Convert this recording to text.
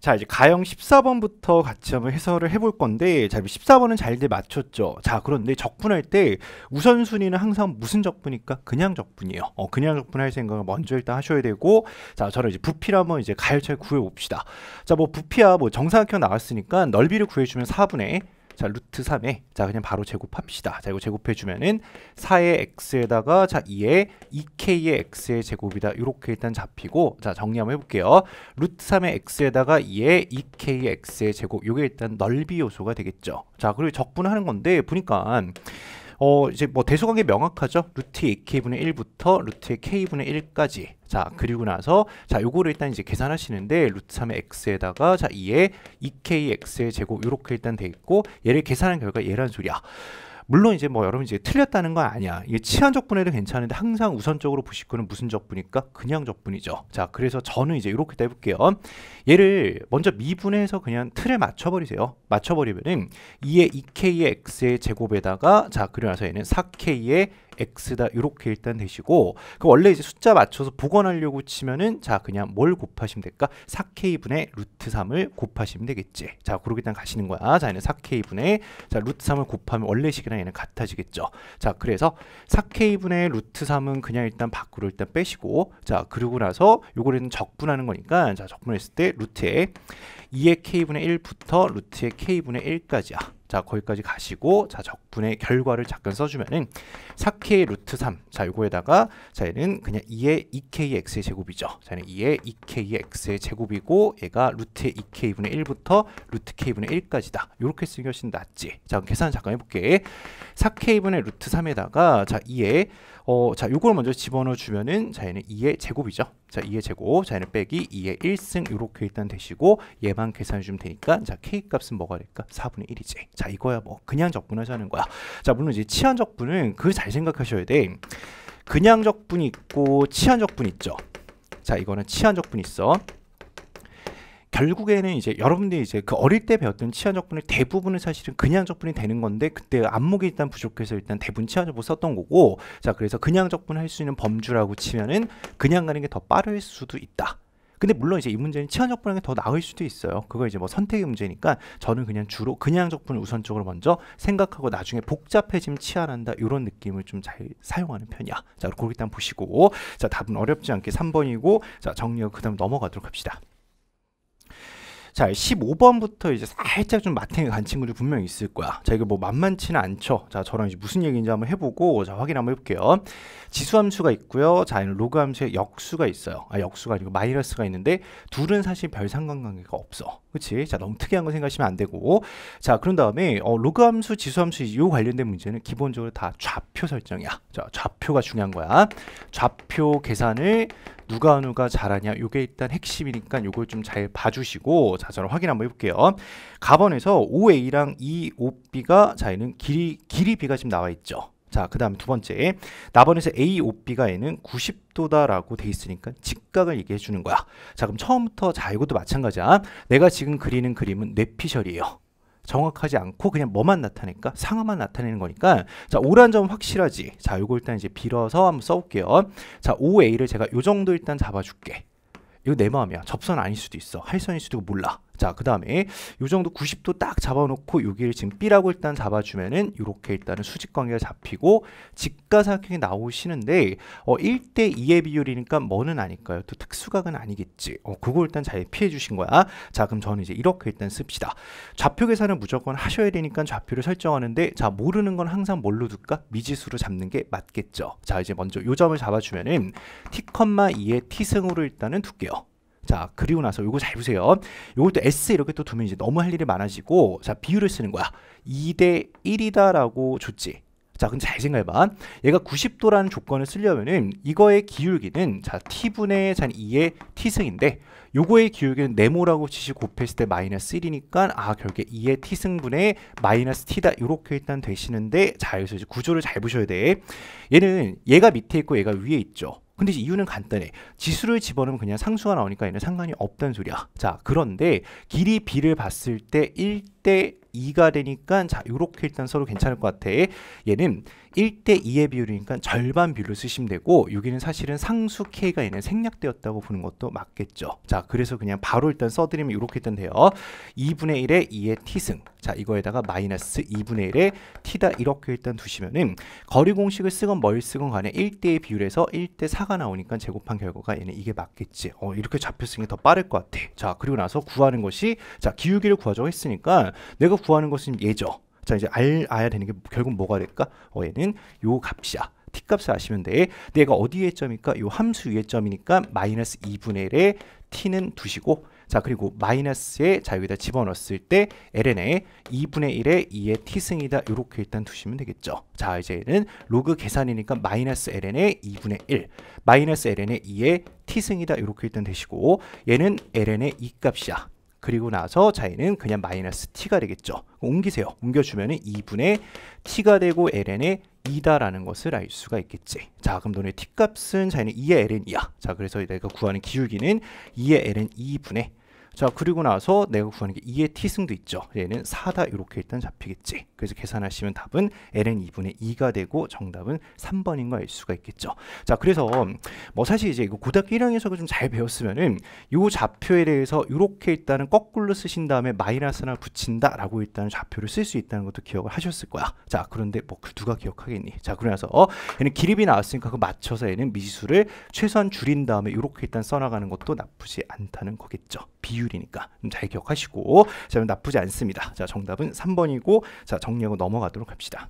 자 이제 가형 14번부터 같이 한번 해설을 해볼 건데 자 14번은 잘들 맞췄죠 자 그런데 적분할 때 우선순위는 항상 무슨 적분입니까 그냥 적분이에요 어 그냥 적분할 생각을 먼저 일단 하셔야 되고 자 저는 이제 부피를 한번 이제 가열차를 구해봅시다 자 뭐 부피야 뭐 정사각형 나왔으니까 넓이를 구해주면 4분의 자 루트 3에 자 그냥 바로 제곱합시다. 자 이거 제곱해주면은 4의 x에다가 자 2의 2k의 x의 제곱이다. 이렇게 일단 잡히고 자 정리 한번 해볼게요. 루트 3의 x에다가 2의 2k의 x의 제곱 요게 일단 넓이 요소가 되겠죠. 자 그리고 적분하는 건데 보니까 어 이제 뭐 대소관계 명확하죠. 루트 k분의 1부터 루트 k분의 1까지. 자 그리고 나서 자 요거를 일단 이제 계산하시는데 루트 3의 x에다가 자 2의 2kx의 e 제곱 요렇게 일단 돼 있고 얘를 계산한 결과 얘란 소리야. 물론 이제 뭐 여러분 이제 틀렸다는 건 아니야. 이게 치안 적분에도 괜찮은데 항상 우선적으로 보실 거는 무슨 적분이니까 그냥 적분이죠. 자, 그래서 저는 이제 이렇게 해볼게요. 얘를 먼저 미분해서 그냥 틀에 맞춰버리세요. 맞춰버리면은 2의 2k의 x의 제곱에다가 자, 그리고 나서 얘는 4k의 x다 이렇게 일단 되시고 그 원래 이제 숫자 맞춰서 복원하려고 치면은 자 그냥 뭘 곱하시면 될까? 4k분의 루트 3을 곱하시면 되겠지. 자 그러고 일단 가시는 거야. 자 얘는 4k분의 자 루트 3을 곱하면 원래 식이랑 얘는 같아지겠죠. 자 그래서 4k분의 루트 3은 그냥 일단 밖으로 일단 빼시고 자 그리고 나서 요거는 적분하는 거니까 자 적분했을 때 루트에 2의 k분의 1부터 루트의 k분의 1까지야. 자 거기까지 가시고 자 적분 분의 결과를 잠깐 써주면은 4k 루트 3. 자, 요거에다가 자, 얘는 그냥 2의 2kx의 제곱이죠. 자, 얘는 2의 2kx의 제곱이고 얘가 루트의 2k분의 1부터 루트 k분의 1까지다. 요렇게 쓰기 훨씬 낫지. 자, 그럼 계산 잠깐 해볼게. 4k분의 루트 3에다가 자, 2의 어, 자, 요걸 먼저 집어넣어 주면은 자, 얘는 2의 제곱이죠. 자, 2의 제곱. 자, 얘는 빼기 2의 1승 요렇게 일단 되시고 얘만 계산해 주면 되니까 자, k 값은 뭐가 될까? 4분의 1이지. 자, 이거야 뭐 그냥 접근하자는 거야. 거야. 자, 물론 이제 치안적 분은 그 잘 생각하셔야 돼. 근향적 분이 있고 치안적 분 있죠. 자, 이거는 치안적 분 있어. 결국에는 이제 여러분들이 이제 그 어릴 때 배웠던 치안적 분의 대부분은 사실은 그냥적 분이 되는 건데 그때 안목이 일단 부족해서 일단 대부분 치안적 분 썼던 거고 자 그래서 그냥적 분할수 있는 범주라고 치면은 그냥 가는 게 더 빠를 수도 있다 근데 물론 이제 이 문제는 치안적 분할이 더 나을 수도 있어요. 그거 이제 뭐 선택의 문제니까 저는 그냥 주로 그냥적 분을 우선적으로 먼저 생각하고 나중에 복잡해지면 치환한다 이런 느낌을 좀 잘 사용하는 편이야. 자, 그걸 일단 보시고 자 답은 어렵지 않게 3번이고 자 정리하고 그다음 넘어가도록 합시다. 자 15번부터 이제 살짝 좀 마탱이 간 친구들 분명히 있을 거야 자 이거 뭐 만만치는 않죠 자 저랑 이제 무슨 얘기인지 한번 해보고 자 확인 한번 해볼게요 지수함수가 있고요 자 이는 로그함수의 역수가 있어요 아 역수가 아니고 마이너스가 있는데 둘은 사실 별 상관관계가 없어 그치 자 너무 특이한 거 생각하시면 안 되고 자 그런 다음에 어, 로그함수 지수함수 요 관련된 문제는 기본적으로 다 좌표 설정이야 자 좌표가 중요한 거야 좌표 계산을 누가 누가 잘하냐 요게 일단 핵심이니까 요걸 좀 잘 봐주시고 자 가서 확인 한번 해볼게요. 가번에서 5A랑 2OB가 자 얘는 길이 길이 B가 지금 나와 있죠. 자, 그 다음 두 번째. 나번에서 A, O, B가 얘는 90도다라고 돼 있으니까 직각을 얘기해 주는 거야. 자, 그럼 처음부터 자, 이것도 마찬가지야. 내가 지금 그리는 그림은 뇌피셜이에요. 정확하지 않고 그냥 뭐만 나타낼까? 상하만 나타내는 거니까 자, 오란 점 확실하지. 자, 요거 일단 이제 빌어서 한번 써볼게요. 자, OA를 제가 요 정도 일단 잡아줄게. 이거 내 마음이야. 접선 아닐 수도 있어. 할선일 수도 몰라. 자, 그 다음에 이 정도 90도 딱 잡아놓고 여기를 지금 B라고 일단 잡아주면은 이렇게 일단은 수직 관계가 잡히고 직가사각형이 나오시는데 어, 1대 2의 비율이니까 뭐는 아닐까요? 또 특수각은 아니겠지. 어, 그거 일단 잘 피해 주신 거야. 자, 그럼 저는 이제 이렇게 일단 씁시다. 좌표 계산을 무조건 하셔야 되니까 좌표를 설정하는데 자, 모르는 건 항상 뭘로 둘까? 미지수로 잡는 게 맞겠죠. 자, 이제 먼저 요 점을 잡아주면은 t, 2의 t승으로 일단은 둘게요. 자 그리고 나서 요거 잘 보세요 요것도 S 이렇게 또 두면 이제 너무 할 일이 많아지고 자 비율을 쓰는 거야 2대 1이다 라고 줬지 자 근데 잘 생각해봐 얘가 90도라는 조건을 쓰려면은 이거의 기울기는 자 t분의 잔 2의 t승인데 요거의 기울기는 네모라고 치시 곱했을 때 마이너스 1이니까 아 결국에 2의 t승분의 마이너스 t다 요렇게 일단 되시는데 자 여기서 이제 구조를 잘 보셔야 돼 얘는 얘가 밑에 있고 얘가 위에 있죠 근데 이유는 간단해. 지수를 집어넣으면 그냥 상수가 나오니까 얘는 상관이 없다는 소리야. 자, 그런데 길이 B를 봤을 때1 1대 2가 되니까 자 요렇게 일단 서로 괜찮을 것 같아 얘는 1대 2의 비율이니까 절반 비율로 쓰시면 되고 여기는 사실은 상수 K가 얘는 생략되었다고 보는 것도 맞겠죠 자 그래서 그냥 바로 일단 써드리면 이렇게 일단 돼요 2분의 1에 2의 T승 자 이거에다가 마이너스 2분의 1에 T다 이렇게 일단 두시면은 거리 공식을 쓰건 뭘 쓰건 간에 1대 의 비율에서 1대 4가 나오니까 제곱한 결과가 얘는 이게 맞겠지 어 이렇게 잡혔으니 더 빠를 것 같아 자 그리고 나서 구하는 것이 자 기울기를 구하자고 했으니까 내가 구하는 것은 예죠자 이제 알, 아야 되는 게 결국 뭐가 될까? 어 얘는 요 값이야. t값을 아시면 돼. 내가 어디에 점일까요 함수 위에 점이니까 마이너스 2분의 1에 t는 두시고 자 그리고 마이너스에 자 여기다 집어넣었을 때 ln에 2분의 1에 2의 t승이다 이렇게 일단 두시면 되겠죠 자 이제는 로그 계산이니까 마이너스 ln에 2분의 1 마이너스 ln에 2의 t승이다 이렇게 일단 되시고 얘는 ln의 2값이야 그리고 나서 자이는 그냥 마이너스 t가 되겠죠. 옮기세요. 옮겨주면 2분의 t가 되고 ln의 2다라는 것을 알 수가 있겠지. 자 그럼 너네 t값은 자에는 2의 ln 2야. 자 그래서 내가 구하는 기울기는 2의 ln 2분의 자 그리고 나서 내가 구하는 게 2의 t승도 있죠. 얘는 4다 이렇게 일단 잡히겠지. 그래서 계산하시면 답은 ln 2분의 2가 되고 정답은 3번인 걸 알 수가 있겠죠. 자 그래서 뭐 사실 이제 이거 고등학교 1학년에서 좀 잘 배웠으면은 요 좌표에 대해서 이렇게 일단은 거꾸로 쓰신 다음에 마이너스 나 붙인다 라고 일단 좌표를 쓸 수 있다는 것도 기억을 하셨을 거야. 자 그런데 뭐 그 누가 기억하겠니? 자 그러면서 어, 얘는 기립이 나왔으니까 그거 맞춰서 얘는 미지수를 최소한 줄인 다음에 이렇게 일단 써나가는 것도 나쁘지 않다는 거겠죠. 비율이니까 잘 기억하시고 자, 나쁘지 않습니다. 자, 정답은 3번이고 자, 정리하고 넘어가도록 합시다.